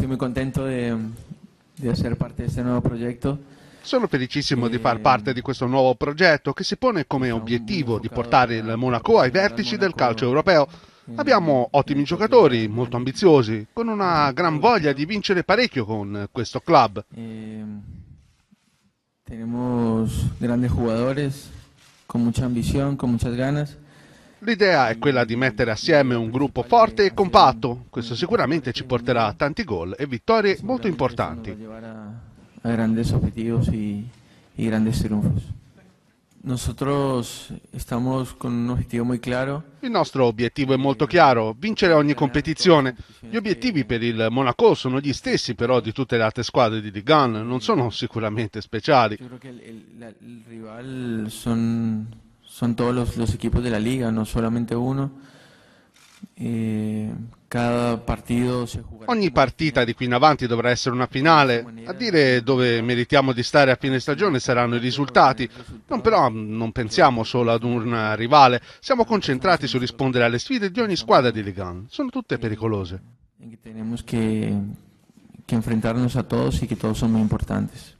estoy muy contento de, de ser parte de este nuevo proyecto. Sono felicissimo di far eh, parte di questo nuovo progetto che si pone come obiettivo di portare il Monaco ai vertici del calcio europeo. Abbiamo ottimi giocatori, molto ambiziosi, con una gran voglia di vincere parecchio con questo club. Abbiamo ehm, grandi giocatori, con molta ambizione, con molte ganas. L'idea è quella di mettere assieme un gruppo forte e compatto. Questo sicuramente ci porterà a tanti gol e vittorie molto importanti. Il nostro obiettivo è molto chiaro, vincere ogni competizione. Gli obiettivi per il Monaco sono gli stessi però di tutte le altre squadre di Ligue 1, non sono sicuramente speciali. Io credo che il rival sono son todos los, los, equipos de la liga, no solamente uno. Eh, Ogni partita di qui in avanti dovrà essere una finale. A dire dove meritiamo di stare a fine stagione saranno i risultati. Non però mm, non pensiamo solo ad un eh, rivale, siamo concentrati su rispondere alle sfide di ogni squadra di Ligan. Sono tutte pericolose. Abbiamo che que a tutti e che tutti sono importanti.